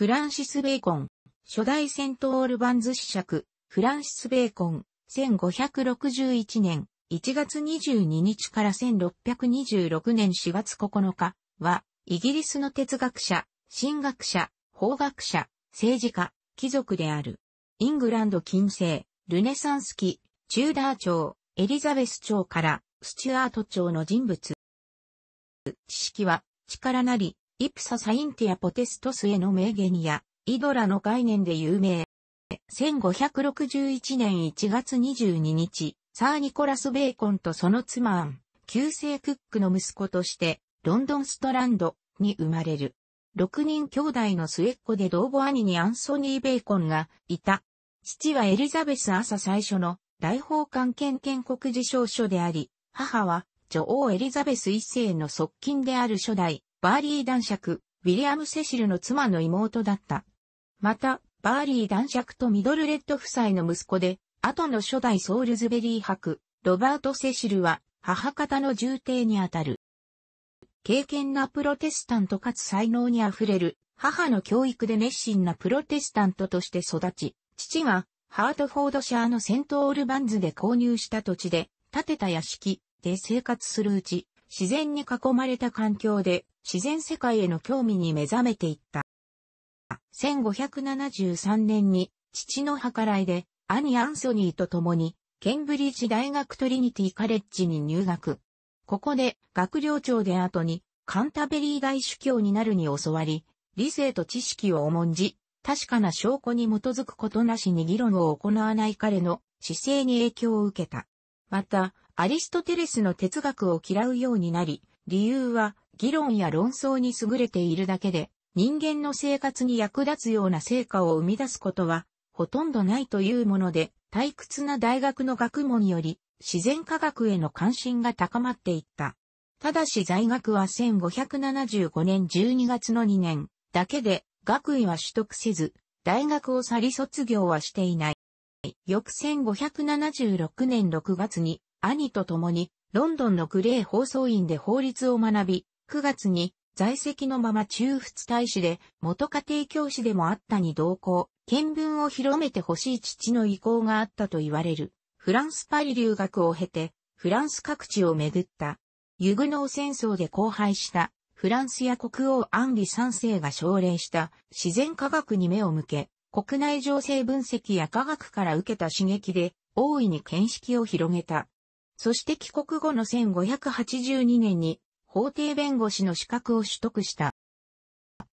フランシス・ベーコン、初代セントオールバンズ子爵、フランシス・ベーコン、1561年1月22日から1626年4月9日は、イギリスの哲学者、神学者、法学者、政治家、貴族である。イングランド近世、ルネサンス期、チューダー朝、エリザベス朝から、スチュアート朝の人物。知識は、力なり、イプササインティアポテストスへの名言や、イドラの概念で有名。1561年1月22日、サー・ニコラス・ベーコンとその妻アン、旧姓クックの息子として、ロンドン・ストランドに生まれる。6人兄弟の末っ子で同母兄にアンソニー・ベーコンがいた。父はエリザベス朝最初の大法官権建国事象書であり、母は女王エリザベス一世の側近である初代バーリー男爵、ウィリアム・セシルの妻の妹だった。また、バーリー男爵とミドルレッド夫妻の息子で、後の初代ソールズベリー博、ロバート・セシルは、母方の重帝にあたる。敬虔なプロテスタントかつ才能にあふれる、母の教育で熱心なプロテスタントとして育ち、父が、ハートフォードシャーのセントオールバンズで購入した土地で、建てた屋敷で生活するうち、自然に囲まれた環境で自然世界への興味に目覚めていった。1573年に父の計らいで兄アンソニーと共にケンブリッジ大学トリニティカレッジに入学。ここで学寮長で後にカンタベリー大主教になるに教わり、理性と知識を重んじ、確かな証拠に基づくことなしに議論を行わない彼の姿勢に影響を受けた。また、アリストテレスの哲学を嫌うようになり、理由は議論や論争に優れているだけで、人間の生活に役立つような成果を生み出すことは、ほとんどないというもので、退屈な大学の学問より、自然科学への関心が高まっていった。ただし在学は1575年12月の2年だけで学位は取得せず、大学を去り卒業はしていない。翌1576年6月に兄と共に、ロンドンのグレー放送院で法律を学び、9月に在籍のまま中仏大使で元家庭教師でもあったに同行、見聞を広めてほしい父の意向があったと言われる。フランスパリ留学を経て、フランス各地を巡った。ユグノー戦争で荒廃した、フランスや国王アンリ3世が奨励した自然科学に目を向け、国内情勢分析や科学から受けた刺激で、大いに見識を広げた。そして帰国後の1582年に法廷弁護士の資格を取得した。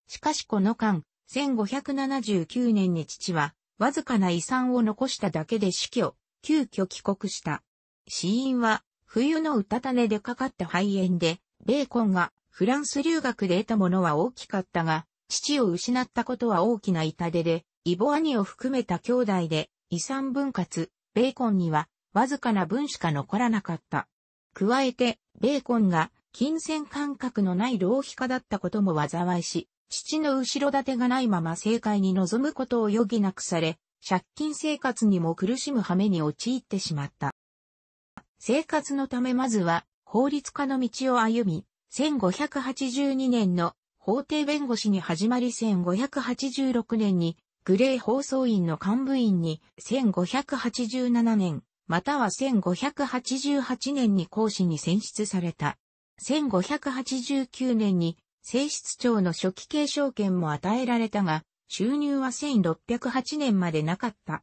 しかしこの間、1579年に父は、わずかな遺産を残しただけで死去、急遽帰国した。死因は、冬のうたた寝でかかった肺炎で、ベーコンがフランス留学で得たものは大きかったが、父を失ったことは大きな痛手で、イボ兄を含めた兄弟で遺産分割、ベーコンにはわずかな分しか残らなかった。加えて、ベーコンが金銭感覚のない浪費家だったことも災いし、父の後ろ盾がないまま政界に臨むことを余儀なくされ、借金生活にも苦しむ羽目に陥ってしまった。生活のためまずは法律家の道を歩み、1582年の法廷弁護士に始まり1586年にグレー放送員の幹部員に1587年または1588年に講師に選出された。1589年に正室長の初期継承権も与えられたが、収入は1608年までなかった。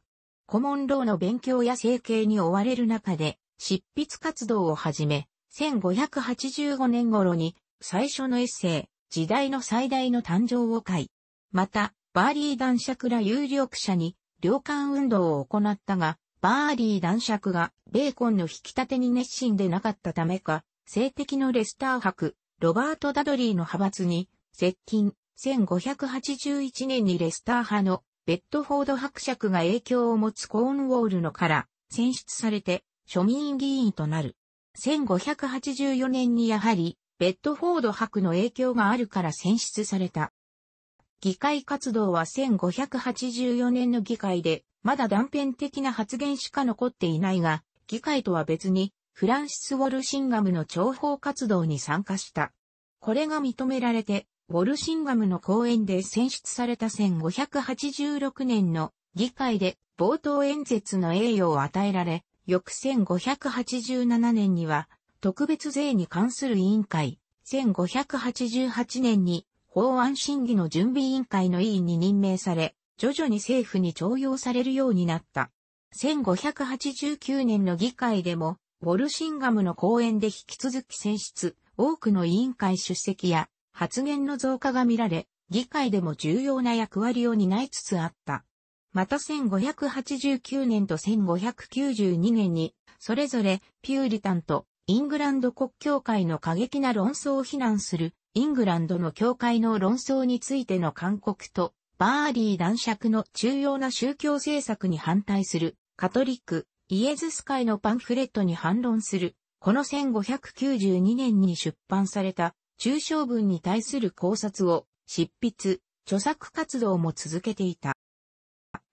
古文老の勉強や整形に追われる中で、執筆活動を始め、1585年頃に最初のエッセイ、時代の最大の誕生をい。また、バーリー男爵ら有力者に、領間運動を行ったが、バーリー男爵がベーコンの引き立てに熱心でなかったためか、性的のレスター博、ロバート・ダドリーの派閥に接近。1581年にレスター派のベッドフォード伯爵が影響を持つコーンウォールのから選出されて庶民議員となる。1584年にやはりベッドフォード伯の影響があるから選出された。議会活動は1584年の議会でまだ断片的な発言しか残っていないが、議会とは別に、フランシス・ウォルシンガムの諜報活動に参加した。これが認められて、ウォルシンガムの講演で選出された1586年の議会で冒頭演説の栄誉を与えられ、翌1587年には特別税に関する委員会、1588年に法案審議の準備委員会の委員に任命され、徐々に政府に徴用されるようになった。1589年の議会でも、ウォルシンガムの講演で引き続き選出、多くの委員会出席や発言の増加が見られ、議会でも重要な役割を担いつつあった。また1589年と1592年に、それぞれピューリタンとイングランド国教会の過激な論争を非難するイングランドの教会の論争についての勧告とバーリー男爵の重要な宗教政策に反対する、カトリック、イエズス会のパンフレットに反論する、この1592年に出版された、中小文に対する考察を、執筆、著作活動も続けていた。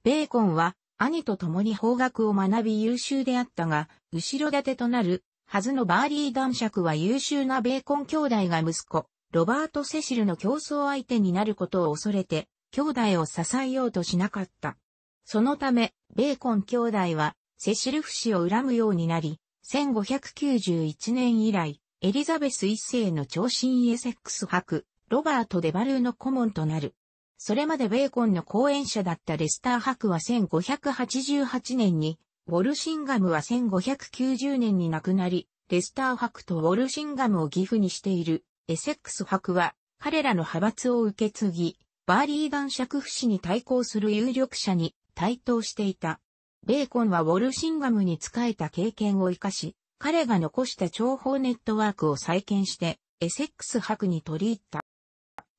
ベーコンは、兄と共に法学を学び優秀であったが、後ろ盾となる、はずのバーリー男爵は優秀なベーコン兄弟が息子、ロバート・セシルの競争相手になることを恐れて、兄弟を支えようとしなかった。そのため、ベーコン兄弟は、セシルフ氏を恨むようになり、1591年以来、エリザベス一世の長身エセックス博、ロバート・デバルーの顧問となる。それまでベーコンの講演者だったレスター博は1588年に、ウォルシンガムは1590年に亡くなり、レスター博とウォルシンガムを義父にしているエセックス博は、彼らの派閥を受け継ぎ、バーリーン尺夫氏に対抗する有力者に対等していた。ベーコンはウォルシンガムに仕えた経験を生かし、彼が残した情報ネットワークを再建して、エセックス博に取り入った。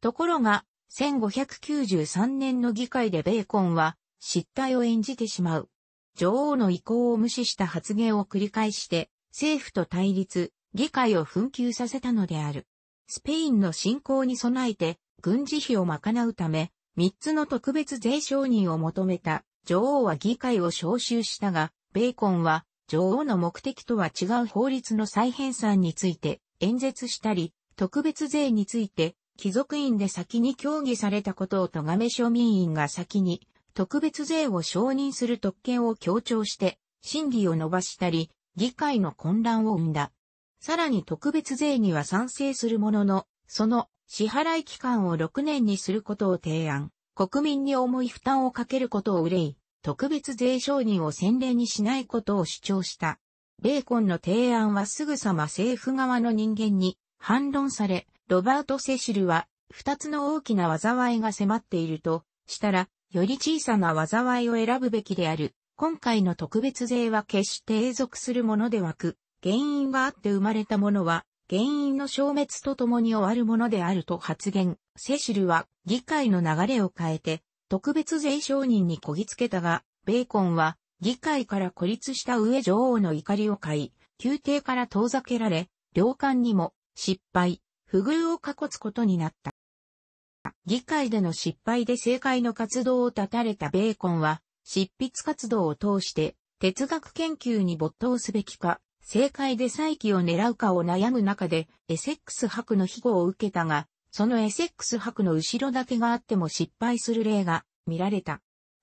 ところが、1593年の議会でベーコンは、失態を演じてしまう。女王の意向を無視した発言を繰り返して、政府と対立、議会を紛糾させたのである。スペインの侵攻に備えて、軍事費を賄うため、3つの特別税承認を求めた女王は議会を招集したが、ベーコンは女王の目的とは違う法律の再編纂について演説したり、特別税について貴族院で先に協議されたことを咎め庶民院が先に特別税を承認する特権を強調して審議を伸ばしたり、議会の混乱を生んだ。さらに特別税には賛成するものの、その支払い期間を6年にすることを提案、国民に重い負担をかけることを憂い、特別税承認を先例にしないことを主張した。ベーコンの提案はすぐさま政府側の人間に反論され、ロバート・セシルは2つの大きな災いが迫っているとしたら、より小さな災いを選ぶべきである。今回の特別税は決して永続するものではく、原因があって生まれたものは原因の消滅とともに終わるものであると発言。セシルは議会の流れを変えて特別税承認にこぎつけたが、ベーコンは議会から孤立した上女王の怒りを買い、宮廷から遠ざけられ、領館にも失敗、不遇を囲つことになった。議会での失敗で政界の活動を断たれたベーコンは、執筆活動を通して哲学研究に没頭すべきか、政界で再起を狙うかを悩む中で、エセックス博の庇護を受けたが、そのエセックス博の後ろ盾があっても失敗する例が見られた。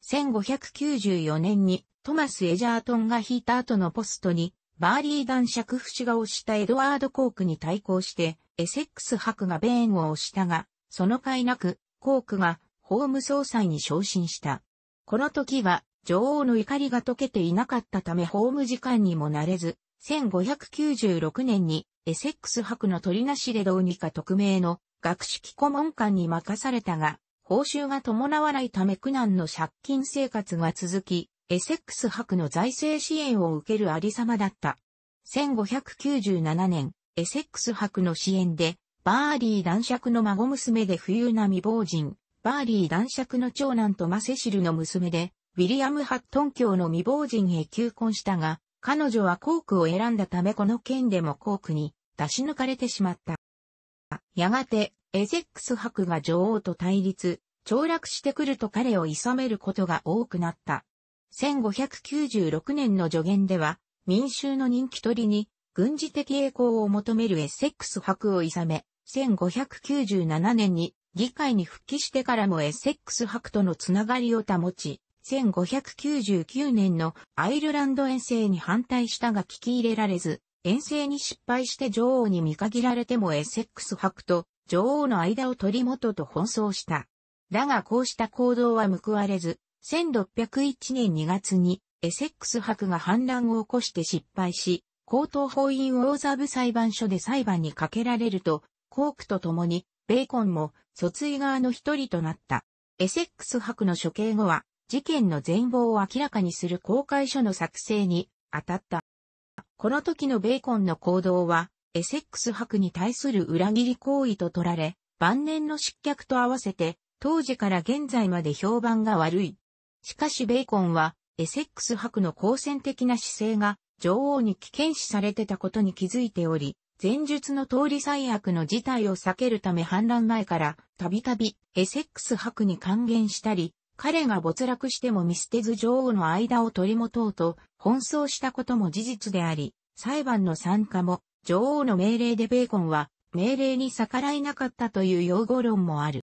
1594年にトマス・エジャートンが引いた後のポストに、バーリー男爵不死が押したエドワード・コークに対抗して、エセックス博がベーンを押したが、その甲斐なく、コークが法務総裁に昇進した。この時は、女王の怒りが解けていなかったため法務次官にもなれず、1596年にエセックス博の鳥なしでどうにか匿名の学識顧問官に任されたが、報酬が伴わないため苦難の借金生活が続き、エセックス博の財政支援を受けるありさまだった。1597年、エセックス博の支援で、バーリー男爵の孫娘で富裕な未亡人、バーリー男爵の長男とマセシルの娘で、ウィリアム・ハットン教の未亡人へ求婚したが、彼女はコークを選んだためこの件でもコークに出し抜かれてしまった。やがて、エセックス博が女王と対立、凋落してくると彼を諌めることが多くなった。1596年の助言では、民衆の人気取りに、軍事的栄光を求めるエセックス博を諌め、1597年に議会に復帰してからもエセックス博とのつながりを保ち、1599年のアイルランド遠征に反対したが聞き入れられず、遠征に失敗して女王に見限られてもエセックス博と女王の間を取り元と奔走した。だがこうした行動は報われず、1601年2月にエセックス博が反乱を起こして失敗し、高等法院ウォーザブ裁判所で裁判にかけられると、コークと共に、ベーコンも、訴追側の一人となった。エセックス博の処刑後は、事件の全貌を明らかにする公開書の作成に当たった。この時のベーコンの行動は、エセックス博に対する裏切り行為と取られ、晩年の失脚と合わせて、当時から現在まで評判が悪い。しかしベーコンは、エセックス博の好戦的な姿勢が、女王に危険視されてたことに気づいており、前述の通り最悪の事態を避けるため反乱前から、たびたび、エセックス博に還元したり、彼が没落しても見捨てず女王の間を取り持とうと、奔走したことも事実であり、裁判の参加も、女王の命令でベーコンは、命令に逆らえなかったという擁護論もある。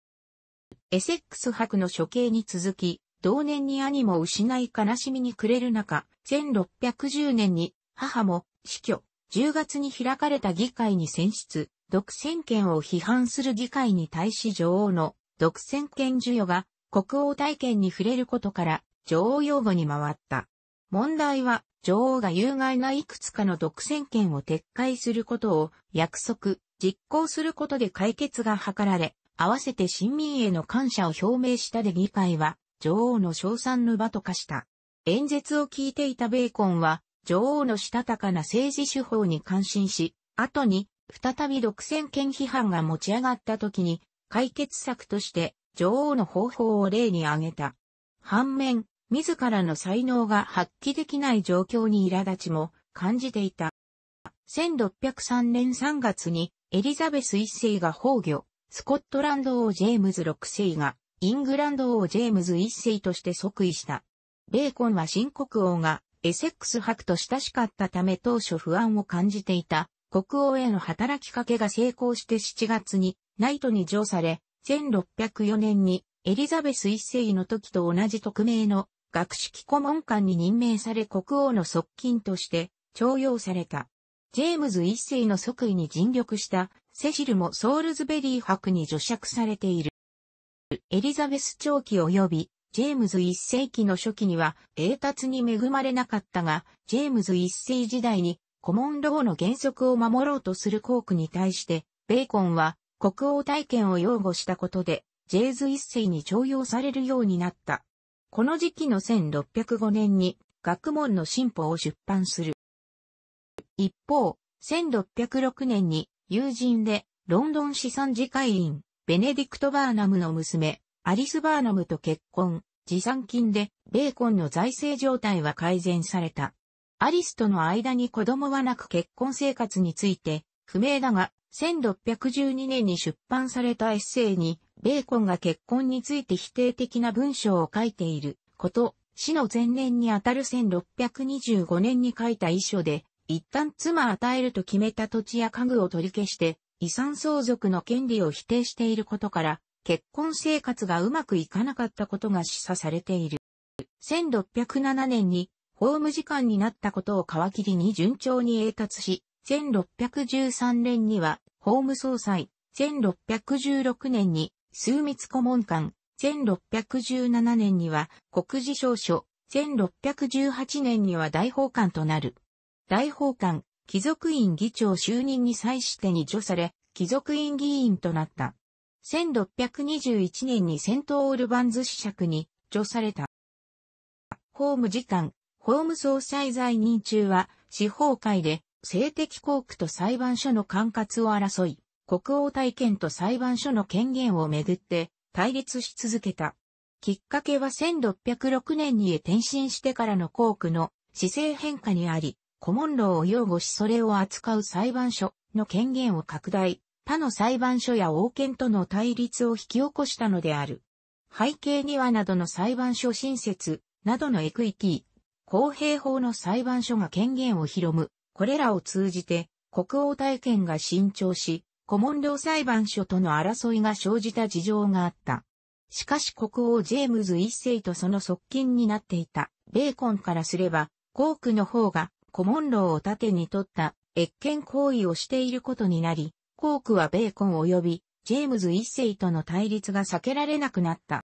エセックス博の処刑に続き、同年に兄も失い悲しみに暮れる中、1610年に母も死去、10月に開かれた議会に選出、独占権を批判する議会に対し女王の独占権授与が国王体験に触れることから女王擁護に回った。問題は女王が有害ないくつかの独占権を撤回することを約束、実行することで解決が図られ、合わせて新民への感謝を表明したで議会は女王の称賛の場と化した。演説を聞いていたベーコンは女王のしたたかな政治手法に感心し、後に再び独占権批判が持ち上がった時に解決策として女王の方法を例に挙げた。反面、自らの才能が発揮できない状況に苛立ちも感じていた。1603年3月にエリザベス一世が崩御、スコットランド王ジェームズ6世がイングランド王ジェームズ一世として即位した。ベーコンは新国王がエセックス伯と親しかったため当初不安を感じていた国王への働きかけが成功して7月にナイトに上され1604年にエリザベス一世の時と同じ匿名の学識顧問官に任命され国王の側近として徴用された。ジェームズ一世の即位に尽力したセシルもソールズベリー博に除釈されている。エリザベス長期及びジェームズ一世紀の初期には英達に恵まれなかったが、ジェームズ一世時代にコモンローの原則を守ろうとするコークに対して、ベーコンは国王体験を擁護したことで、ジェーズ一世に徴用されるようになった。この時期の1605年に学問の進歩を出版する。一方、1606年に友人でロンドン資産次会員、ベネディクト・バーナムの娘、アリス・バーナムと結婚、持参金でベーコンの財政状態は改善された。アリスとの間に子供はなく結婚生活について不明だが、1612年に出版されたエッセイに、ベーコンが結婚について否定的な文章を書いていること、死の前年にあたる1625年に書いた遺書で、一旦妻与えると決めた土地や家具を取り消して、遺産相続の権利を否定していることから、結婚生活がうまくいかなかったことが示唆されている。1607年に、法務時間になったことを皮切りに順調に栄達し、1613年には、法務総裁、1616年に、枢密顧問官、1617年には国事省書、1618年には大法官となる。大法官、貴族院議長就任に際してに助され、貴族院議員となった。1621年にセントオールバンズ司爵に助された。法務次官、法務総裁在任中は司法界で性的幸福と裁判所の管轄を争い、国王体験と裁判所の権限をめぐって対立し続けた。きっかけは1606年に転身してからの校区の姿勢変化にあり、古文ンを擁護しそれを扱う裁判所の権限を拡大、他の裁判所や王権との対立を引き起こしたのである。背景にはなどの裁判所新設などのエクイティ、公平法の裁判所が権限を広むこれらを通じて、国王体験が伸長し、コモン領裁判所との争いが生じた事情があった。しかし国王ジェームズ一世とその側近になっていたベーコンからすれば、コークの方がコモン領を盾に取った越権行為をしていることになり、コークはベーコン及びジェームズ一世との対立が避けられなくなった。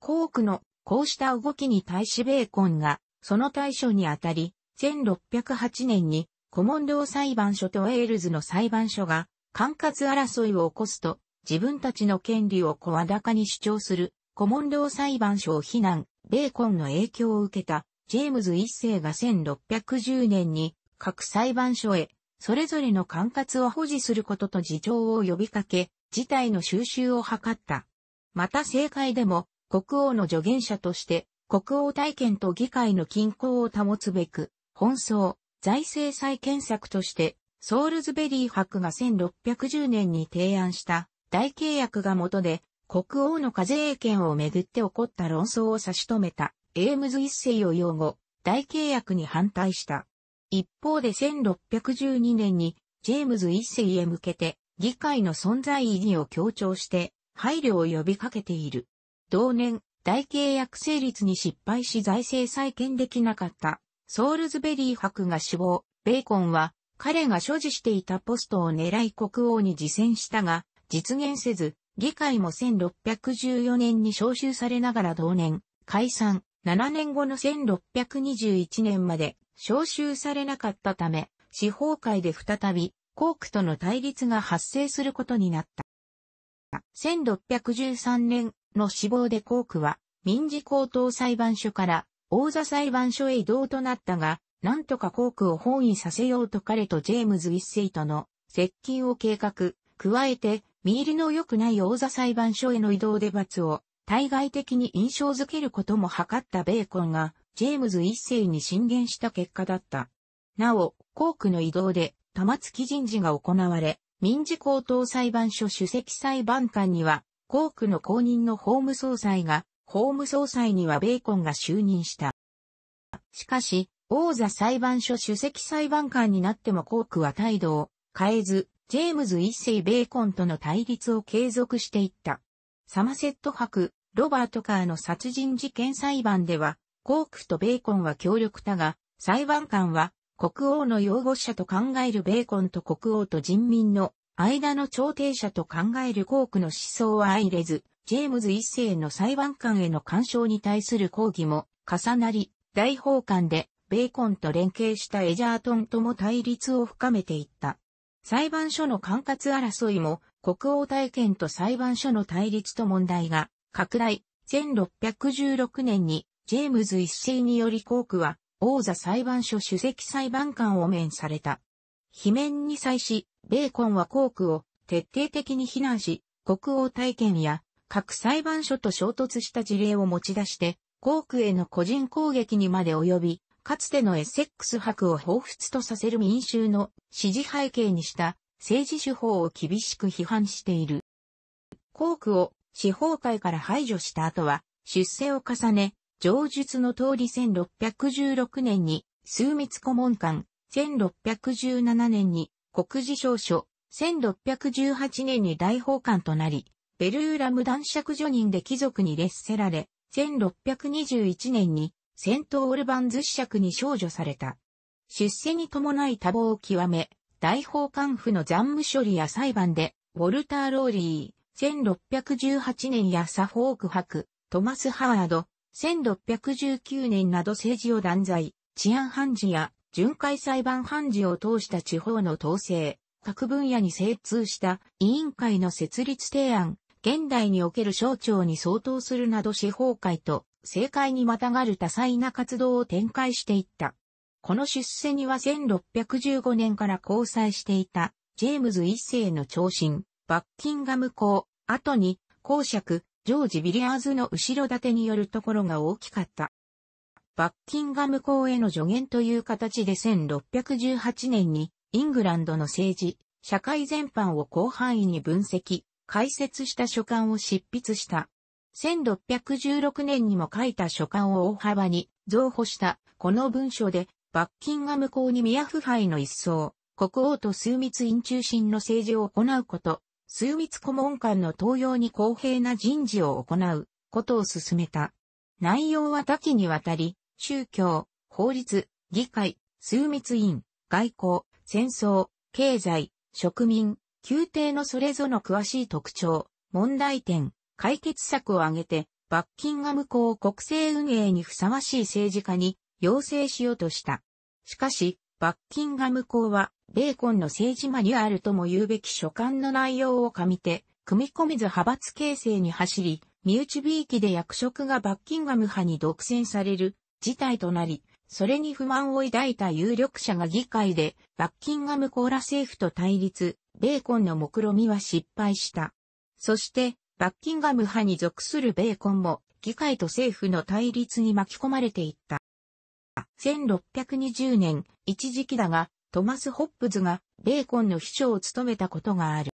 コークのこうした動きに対しベーコンがその対処にあたり、1608年にコモンロー裁判所とエールズの裁判所が管轄争いを起こすと自分たちの権利を声高に主張するコモンロー裁判所を非難、ベーコンの影響を受けたジェームズ一世が1610年に各裁判所へそれぞれの管轄を保持することと事情を呼びかけ、事態の収集を図った。また政界でも国王の助言者として国王体験と議会の均衡を保つべく奔走、財政再建策として、ソールズベリー博が1610年に提案した大契約が元で、国王の課税権をめぐって起こった論争を差し止めた、エームズ一世を擁護、大契約に反対した。一方で1612年に、ジェームズ一世へ向けて、議会の存在意義を強調して、配慮を呼びかけている。同年、大契約成立に失敗し財政再建できなかったソールズベリー博が死亡、ベーコンは彼が所持していたポストを狙い国王に自践したが、実現せず、議会も1614年に召集されながら同年、解散、7年後の1621年まで召集されなかったため、司法界で再び、コークとの対立が発生することになった。1613年の死亡でコークは、民事高等裁判所から王座裁判所へ移動となったが、なんとかコークを本意させようと彼とジェームズ一世との接近を計画、加えて、身入りの良くない王座裁判所への移動で罰を、対外的に印象づけることも図ったベーコンが、ジェームズ一世に進言した結果だった。なお、コークの移動で、玉突人事が行われ、民事高等裁判所主席裁判官には、コークの公認の法務総裁が法務総裁にはベーコンが就任した。しかし、王座裁判所主席裁判官になってもコークは態度を変えず、ジェームズ一世ベーコンとの対立を継続していった。サマセット博、ロバート・カーの殺人事件裁判では、コークとベーコンは協力だが、裁判官は国王の擁護者と考えるベーコンと国王と人民の間の調停者と考えるコークの思想は相入れず、ジェームズ一世の裁判官への干渉に対する抗議も重なり、大法官でベーコンと連携したエジャートンとも対立を深めていった。裁判所の管轄争いも国王体験と裁判所の対立と問題が拡大。1616年にジェームズ一世によりコークは王座裁判所主席裁判官を免された。罷免に際し、ベーコンはコークを徹底的に非難し、国王体験や各裁判所と衝突した事例を持ち出して、コークへの個人攻撃にまで及び、かつてのエセックス博を彷彿とさせる民衆の支持背景にした政治手法を厳しく批判している。コークを司法界から排除した後は、出世を重ね、上述の通り1616年に、枢密顧問官、1617年に国事証書、1618年に大法官となり、ベルーラム男爵女人で貴族に列せられ、1621年にセントオルバンズ子爵に少女された。出世に伴い多忙を極め、大法官府の残務処理や裁判で、ウォルター・ローリー、1618年やサフォーク博、トマス・ハワード、1619年など政治を断罪、治安判事や巡回裁判判事を通した地方の統制、各分野に精通した委員会の設立提案、現代における省庁に相当するなど司法界と政界にまたがる多彩な活動を展開していった。この出世には1615年から交際していたジェームズ一世の長身、バッキンガム公、後に公爵、ジョージ・ビリアーズの後ろ盾によるところが大きかった。バッキンガム公への助言という形で1618年にイングランドの政治、社会全般を広範囲に分析、解説した書簡を執筆した。1616年にも書いた書簡を大幅に増補したこの文書で、バッキンガム公に宮腐敗の一層、国王と枢密院中心の政治を行うこと、枢密顧問官の登用に公平な人事を行うことを進めた。内容は多岐にわたり、宗教、法律、議会、枢密院、外交、戦争、経済、植民、宮廷のそれぞの詳しい特徴、問題点、解決策を挙げて、バッキンガム校を国政運営にふさわしい政治家に要請しようとした。しかし、バッキンガム校は、ベーコンの政治マニュアルとも言うべき書簡の内容をみて、組み込みず派閥形成に走り、身内びいきで役職がバッキンガム派に独占される事態となり、それに不満を抱いた有力者が議会でバッキンガムコら政府と対立、ベーコンの目論見みは失敗した。そして、バッキンガム派に属するベーコンも、議会と政府の対立に巻き込まれていった。1620年、一時期だが、トマス・ホップズが、ベーコンの秘書を務めたことがある。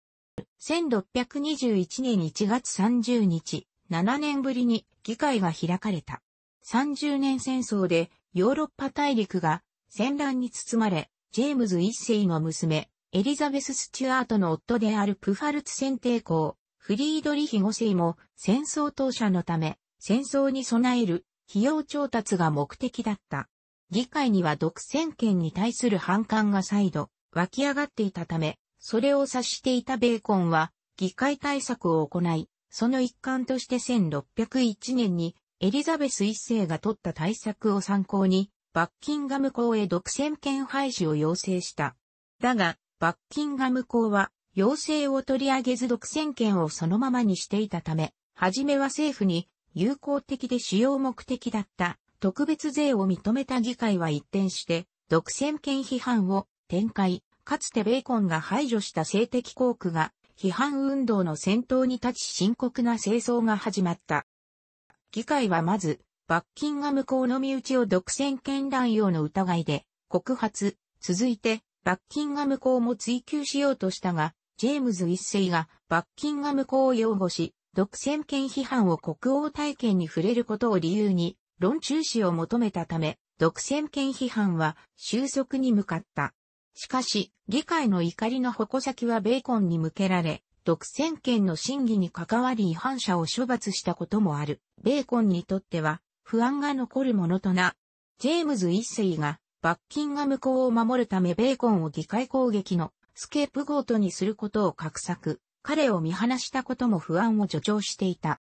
1621年1月30日、7年ぶりに議会が開かれた。30年戦争でヨーロッパ大陸が戦乱に包まれ、ジェームズ一世の娘、エリザベス・スチュアートの夫であるプファルツ選帝公、フリードリヒ5世も戦争当社のため戦争に備える費用調達が目的だった。議会には独占権に対する反感が再度湧き上がっていたため、それを察していたベーコンは議会対策を行い、その一環として1601年にエリザベス一世が取った対策を参考に、バッキンガム公へ独占権廃止を要請した。だが、バッキンガム公は、要請を取り上げず独占権をそのままにしていたため、はじめは政府に友好的で主要目的だった特別税を認めた議会は一転して、独占権批判を展開、かつてベーコンが排除した性的校区が批判運動の先頭に立ち深刻な清掃が始まった。議会はまず、バッキンガム公の身内を独占権乱用の疑いで告発、続いてバッキンガム公も追求しようとしたが、ジェームズ一世がバッキンガム公を擁護し、独占権批判を国王体験に触れることを理由に、論中止を求めたため、独占権批判は収束に向かった。しかし、議会の怒りの矛先はベーコンに向けられ、独占権の審議に関わり違反者を処罰したこともある。ベーコンにとっては不安が残るものとな。ジェームズ一世がバッキンガム校を守るためベーコンを議会攻撃のスケープゴートにすることを画策、彼を見放したことも不安を助長していた。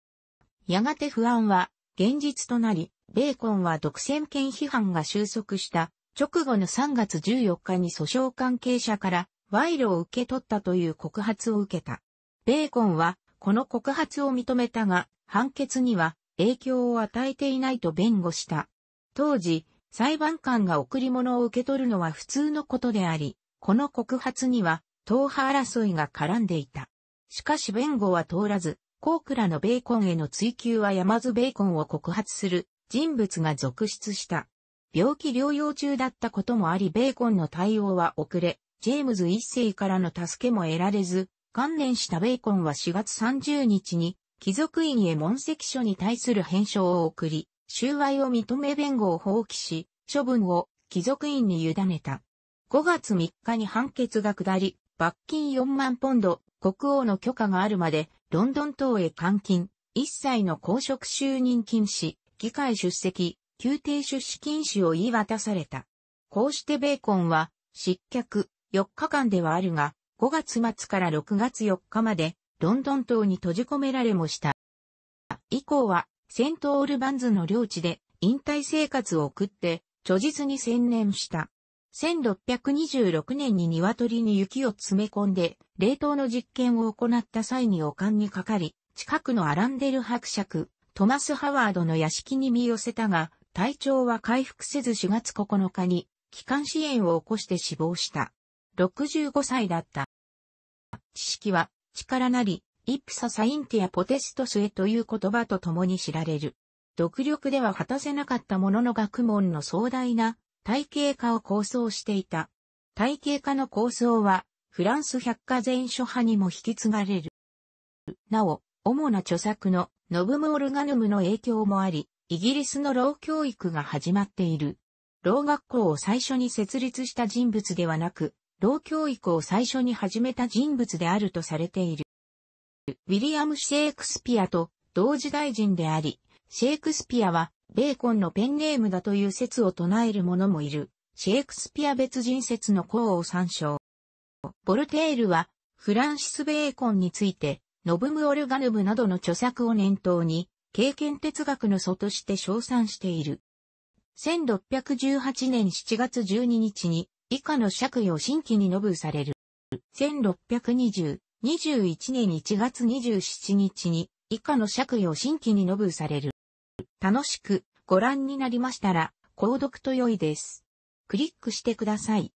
やがて不安は現実となり、ベーコンは独占権批判が収束した直後の3月14日に訴訟関係者から賄賂を受け取ったという告発を受けた。ベーコンはこの告発を認めたが判決には影響を与えていないと弁護した。当時、裁判官が贈り物を受け取るのは普通のことであり、この告発には、党派争いが絡んでいた。しかし弁護は通らず、コークラのベーコンへの追求は山津ベーコンを告発する人物が続出した。病気療養中だったこともありベーコンの対応は遅れ、ジェームズ一世からの助けも得られず、観念したベーコンは4月30日に貴族院へ問責書に対する返書を送り、収賄を認め弁護を放棄し、処分を貴族院に委ねた。5月3日に判決が下り、罰金4万ポンド、国王の許可があるまで、ロンドン島へ監禁、一切の公職就任禁止、議会出席、宮廷出資禁止を言い渡された。こうしてベーコンは、失脚、4日間ではあるが、5月末から6月4日まで、ロンドン島に閉じ込められもした。以降は、セントオールバンズの領地で引退生活を送って、著実に専念した。1626年に鶏に雪を詰め込んで、冷凍の実験を行った際にお棺にかかり、近くのアランデル伯爵、トマス・ハワードの屋敷に身寄せたが、体調は回復せず4月9日に、気管支炎を起こして死亡した。65歳だった。知識は力なり、イプササインティアポテストスエという言葉と共に知られる。独力では果たせなかったものの学問の壮大な体系化を構想していた。体系化の構想は、フランス百科全書派にも引き継がれる。なお、主な著作のノブム・オルガヌムの影響もあり、イギリスの老教育が始まっている。老学校を最初に設立した人物ではなく、老教育を最初に始めた人物であるとされている。ウィリアム・シェイクスピアと同時代人であり、シェイクスピアはベーコンのペンネームだという説を唱える者もいる。シェイクスピア別人説の項を参照。ボルテールはフランシス・ベーコンについて、ノブム・オルガヌムなどの著作を念頭に、経験哲学の祖として称賛している。1618年7月12日に、以下の釈与を新規に述ぶされる。1620、2 1年1月27日に以下の釈位を新規にノブされる。楽しくご覧になりましたら、購読と良いです。クリックしてください。